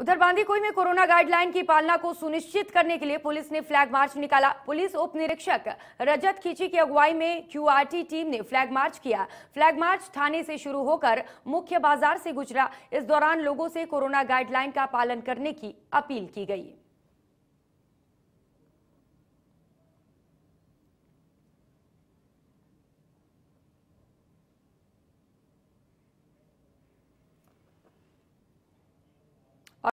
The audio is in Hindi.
उधर बांदीकुई में कोरोना गाइडलाइन की पालना को सुनिश्चित करने के लिए पुलिस ने फ्लैग मार्च निकाला पुलिस उप निरीक्षक रजत खींची की अगुवाई में क्यूआरटी टीम ने फ्लैग मार्च किया फ्लैग मार्च थाने से शुरू होकर मुख्य बाजार से गुजरा इस दौरान लोगों से कोरोना गाइडलाइन का पालन करने की अपील की गई